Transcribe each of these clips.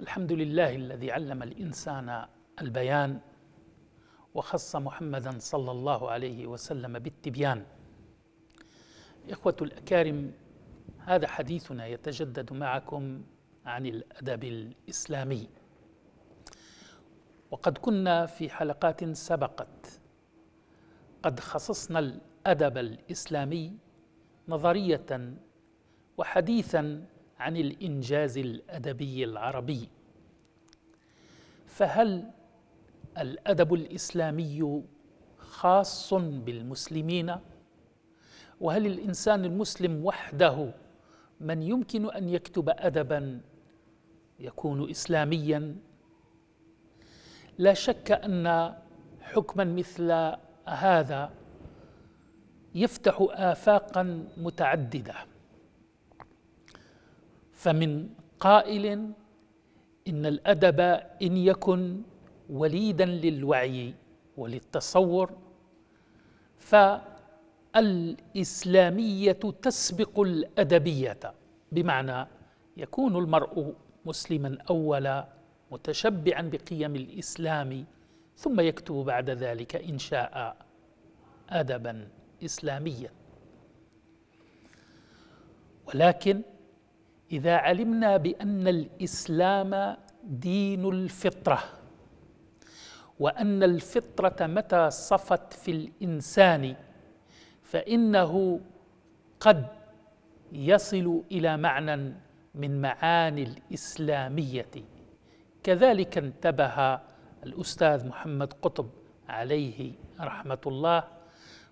الحمد لله الذي علم الانسان البيان وخص محمدا صلى الله عليه وسلم بالتبيان اخوه الاكارم هذا حديثنا يتجدد معكم عن الادب الاسلامي وقد كنا في حلقات سبقت قد خصصنا الادب الاسلامي نظريه وحديثا عن الانجاز الادبي العربي فهل الادب الاسلامي خاص بالمسلمين وهل الانسان المسلم وحده من يمكن ان يكتب ادبا يكون اسلاميا لا شك ان حكما مثل هذا يفتح افاقا متعدده فمن قائل إن الأدب إن يكن وليدا للوعي وللتصور فالإسلامية تسبق الأدبية بمعنى يكون المرء مسلما أولا متشبعا بقيم الإسلام ثم يكتب بعد ذلك إن شاء أدبا إسلاميا ولكن إذا علمنا بأن الإسلام دين الفطرة وأن الفطرة متى صفت في الإنسان فإنه قد يصل إلى معنى من معاني الإسلامية كذلك انتبه الأستاذ محمد قطب عليه رحمة الله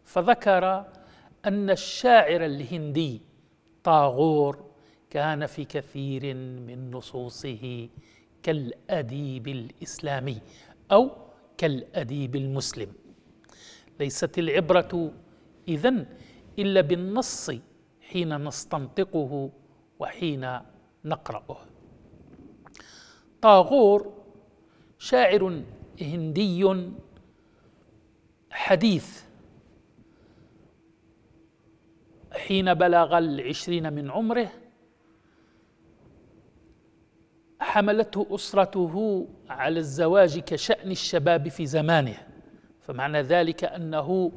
فذكر أن الشاعر الهندي طاغور كان في كثير من نصوصه كالأديب الإسلامي أو كالأديب المسلم ليست العبرة إذن إلا بالنص حين نستنطقه وحين نقرأه طاغور شاعر هندي حديث حين بلغ العشرين من عمره حملته أسرته على الزواج كشأن الشباب في زمانه فمعنى ذلك أنه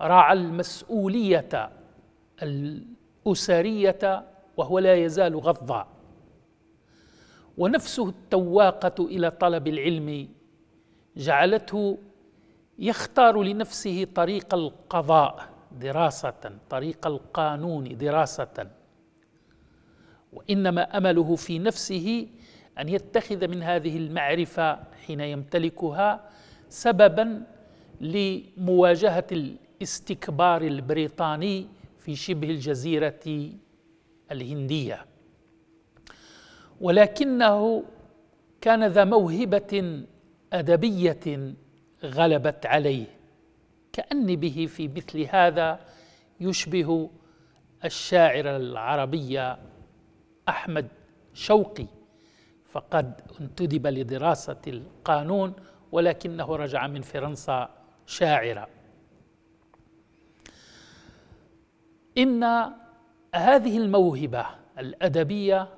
راعى المسؤولية الأسرية وهو لا يزال غضا ونفسه التواقة إلى طلب العلم جعلته يختار لنفسه طريق القضاء دراسة طريق القانون دراسة وإنما أمله في نفسه أن يتخذ من هذه المعرفة حين يمتلكها سببا لمواجهة الاستكبار البريطاني في شبه الجزيرة الهندية ولكنه كان ذا موهبة أدبية غلبت عليه كأن به في مثل هذا يشبه الشاعر العربي أحمد شوقي فقد انتدب لدراسة القانون ولكنه رجع من فرنسا شاعرا إن هذه الموهبة الأدبية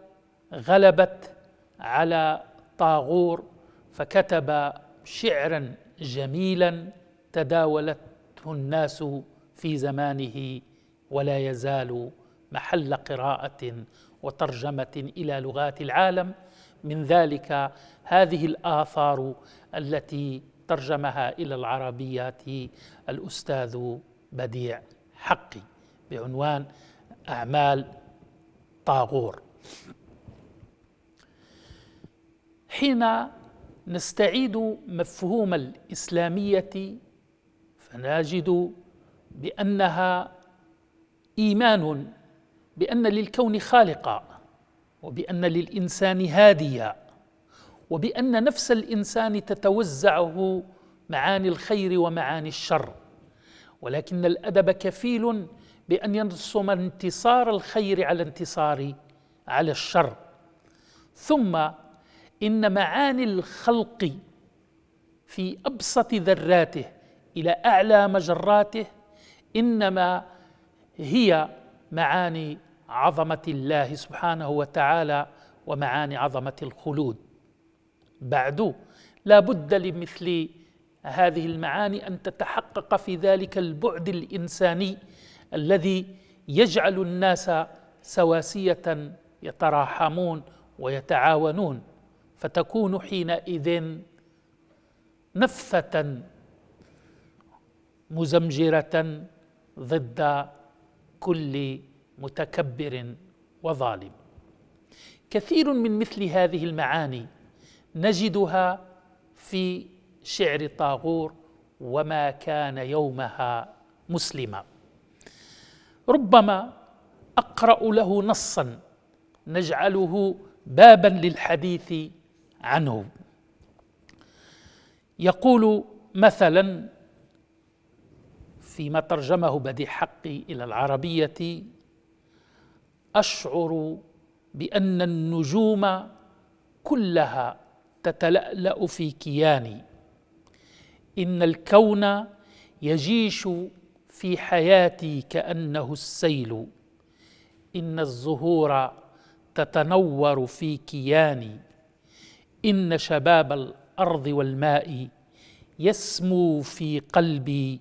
غلبت على طاغور فكتب شعرا جميلا تداولته الناس في زمانه ولا يزال محل قراءة وترجمة إلى لغات العالم من ذلك هذه الآثار التي ترجمها إلى العربية الأستاذ بديع حقي بعنوان أعمال طاغور حين نستعيد مفهوم الإسلامية فنجد بأنها إيمان بأن للكون خالقا وبأن للإنسان هاديا وبأن نفس الإنسان تتوزعه معاني الخير ومعاني الشر ولكن الأدب كفيل بأن يرسم انتصار الخير على انتصار على الشر ثم إن معاني الخلق في أبسط ذراته إلى أعلى مجراته إنما هي معاني عظمه الله سبحانه وتعالى ومعاني عظمه الخلود بعد لا بد لمثل هذه المعاني ان تتحقق في ذلك البعد الانساني الذي يجعل الناس سواسيه يتراحمون ويتعاونون فتكون حينئذ نفة مزمجره ضد كل متكبر وظالم كثير من مثل هذه المعاني نجدها في شعر طاغور وما كان يومها مسلما ربما اقرا له نصا نجعله بابا للحديث عنه يقول مثلا فيما ترجمه بديع حقي الى العربيه اشعر بان النجوم كلها تتلالا في كياني ان الكون يجيش في حياتي كانه السيل ان الزهور تتنور في كياني ان شباب الارض والماء يسمو في قلبي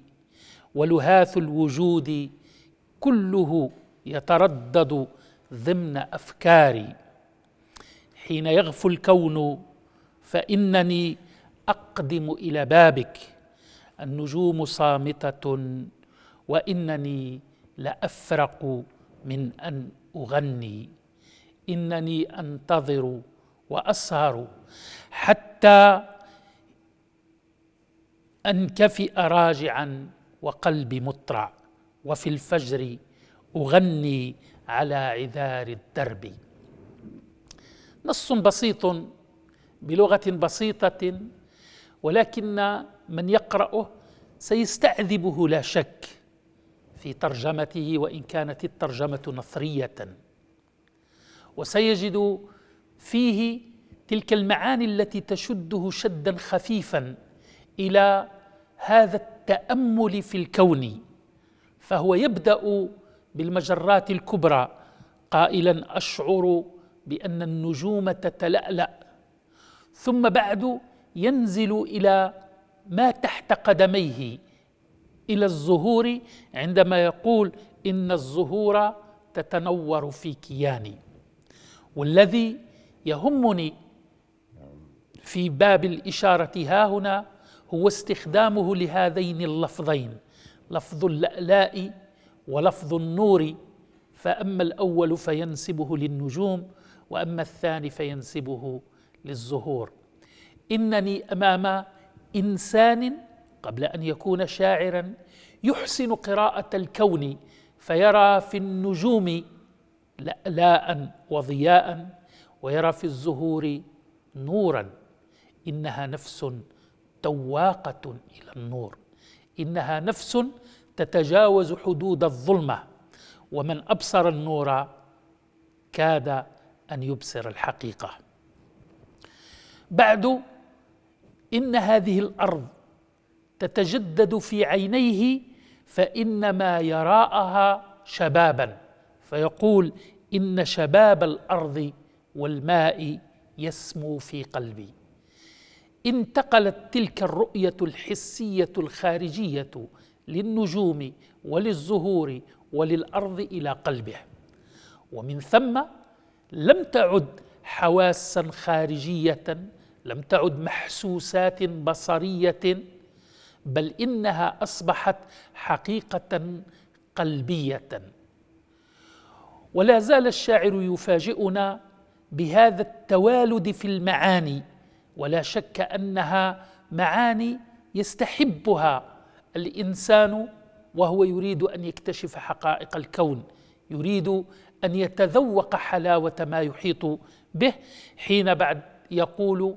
ولهاث الوجود كله يتردد ضمن افكاري حين يغفو الكون فانني اقدم الى بابك النجوم صامته وانني لافرق من ان اغني انني انتظر واسهر حتى انكفئ راجعا وقلبي مطرع وفي الفجر اغني على عذار الدرب نص بسيط بلغه بسيطه ولكن من يقراه سيستعذبه لا شك في ترجمته وان كانت الترجمه نثريه وسيجد فيه تلك المعاني التي تشده شدا خفيفا الى هذا التامل في الكون فهو يبدا بالمجرات الكبرى قائلا اشعر بان النجوم تتلالا ثم بعد ينزل الى ما تحت قدميه الى الزهور عندما يقول ان الزهور تتنور في كياني والذي يهمني في باب الاشاره ها هنا هو استخدامه لهذين اللفظين لفظ اللألاء ولفظ النور فأما الأول فينسبه للنجوم وأما الثاني فينسبه للزهور إنني أمام إنسان قبل أن يكون شاعرا يحسن قراءة الكون فيرى في النجوم لألاء وضياء ويرى في الزهور نورا إنها نفس تواقة إلى النور إنها نفس تتجاوز حدود الظلمه ومن ابصر النور كاد ان يبصر الحقيقه بعد ان هذه الارض تتجدد في عينيه فانما يراءها شبابا فيقول ان شباب الارض والماء يسمو في قلبي انتقلت تلك الرؤيه الحسيه الخارجيه للنجوم وللزهور وللارض الى قلبه ومن ثم لم تعد حواسا خارجيه لم تعد محسوسات بصريه بل انها اصبحت حقيقه قلبيه ولا زال الشاعر يفاجئنا بهذا التوالد في المعاني ولا شك انها معاني يستحبها الانسان وهو يريد ان يكتشف حقائق الكون يريد ان يتذوق حلاوه ما يحيط به حين بعد يقول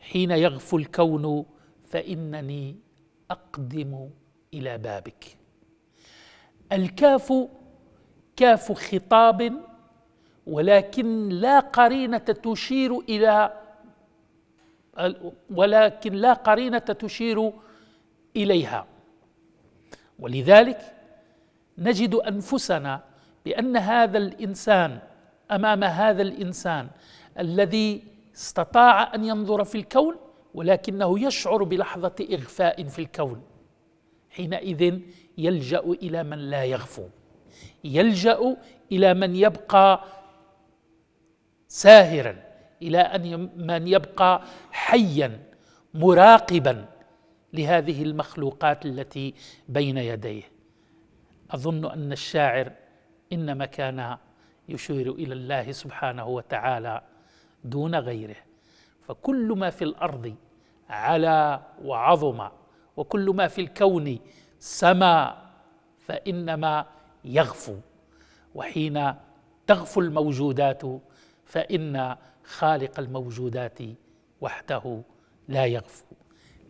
حين يغفو الكون فانني اقدم الى بابك الكاف كاف خطاب ولكن لا قرينه تشير الى ولكن لا قرينه تشير اليها ولذلك نجد انفسنا بان هذا الانسان امام هذا الانسان الذي استطاع ان ينظر في الكون ولكنه يشعر بلحظه اغفاء في الكون حينئذ يلجا الى من لا يغفو يلجا الى من يبقى ساهرا الى ان من يبقى حيا مراقبا لهذه المخلوقات التي بين يديه اظن ان الشاعر انما كان يشير الى الله سبحانه وتعالى دون غيره فكل ما في الارض علا وعظم وكل ما في الكون سما فانما يغفو وحين تغفو الموجودات فان خالق الموجودات وحده لا يغفو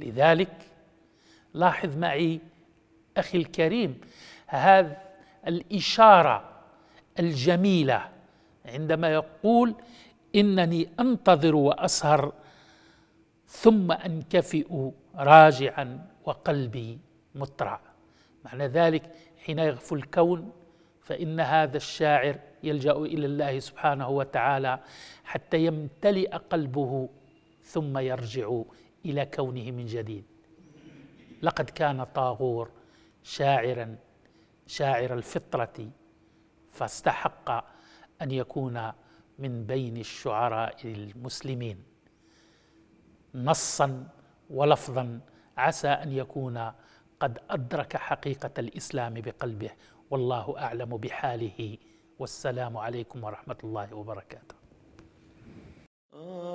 لذلك لاحظ معي أخي الكريم هذا الإشارة الجميلة عندما يقول إنني أنتظر وأسهر ثم أنكفئ راجعا وقلبي مطرع معنى ذلك حين يغفو الكون فإن هذا الشاعر يلجأ إلى الله سبحانه وتعالى حتى يمتلئ قلبه ثم يرجع إلى كونه من جديد لقد كان طاغور شاعرا شاعر الفطرة فاستحق أن يكون من بين الشعراء المسلمين نصا ولفظا عسى أن يكون قد أدرك حقيقة الإسلام بقلبه والله أعلم بحاله والسلام عليكم ورحمة الله وبركاته آه.